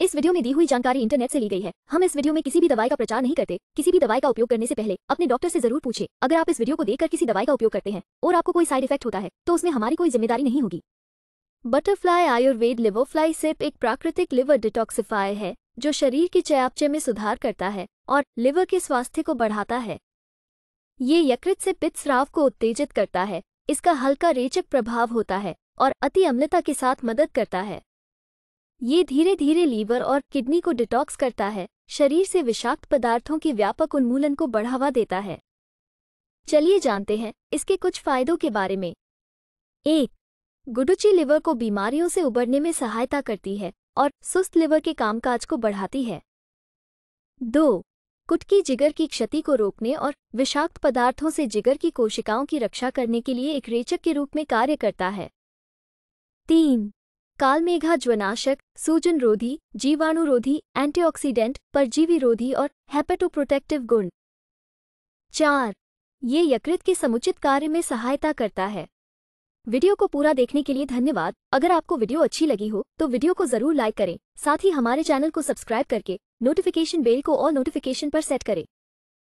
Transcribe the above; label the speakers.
Speaker 1: इस वीडियो में दी हुई जानकारी इंटरनेट से ली गई है हम इस वीडियो में किसी भी दवाई का प्रचार नहीं करते किसी भी दवाई का उपयोग करने से पहले अपने डॉक्टर से जरूर पूछे अगर आप इस वीडियो को देखकर किसी दवाई का उपयोग करते हैं और आपको कोई साइड इफेक्ट होता है तो उसमें हमारी कोई जिम्मेदारी नहीं होगी बटरफ्लाई आयुर्वेद लिवोफ्लाई सिप एक प्राकृतिक लिवर डिटॉक्सीफाई है जो शरीर के चयापचय में सुधार करता है और लिवर के स्वास्थ्य को बढ़ाता है ये यकृत से पित्त स्राव को उत्तेजित करता है इसका हल्का रेचक प्रभाव होता है और अति अम्लता के साथ मदद करता है ये धीरे धीरे लीवर और किडनी को डिटॉक्स करता है शरीर से विषाक्त पदार्थों के व्यापक उन्मूलन को बढ़ावा देता है चलिए जानते हैं इसके कुछ फायदों के बारे में एक गुडुची लिवर को बीमारियों से उबरने में सहायता करती है और सुस्त लिवर के कामकाज को बढ़ाती है दो कुटकी जिगर की क्षति को रोकने और विषाक्त पदार्थों से जिगर की कोशिकाओं की रक्षा करने के लिए एक रेचक के रूप में कार्य करता है तीन कालमेघा ज्वनाशक सूजन रोधी जीवाणुरोधी एंटीऑक्सीडेंट परजीवी रोधी और हेपेटोप्रोटेक्टिव गुण चार ये यकृत के समुचित कार्य में सहायता करता है वीडियो को पूरा देखने के लिए धन्यवाद अगर आपको वीडियो अच्छी लगी हो तो वीडियो को जरूर लाइक करें साथ ही हमारे चैनल को सब्सक्राइब करके नोटिफिकेशन बेल को ऑल नोटिफिकेशन पर सेट करें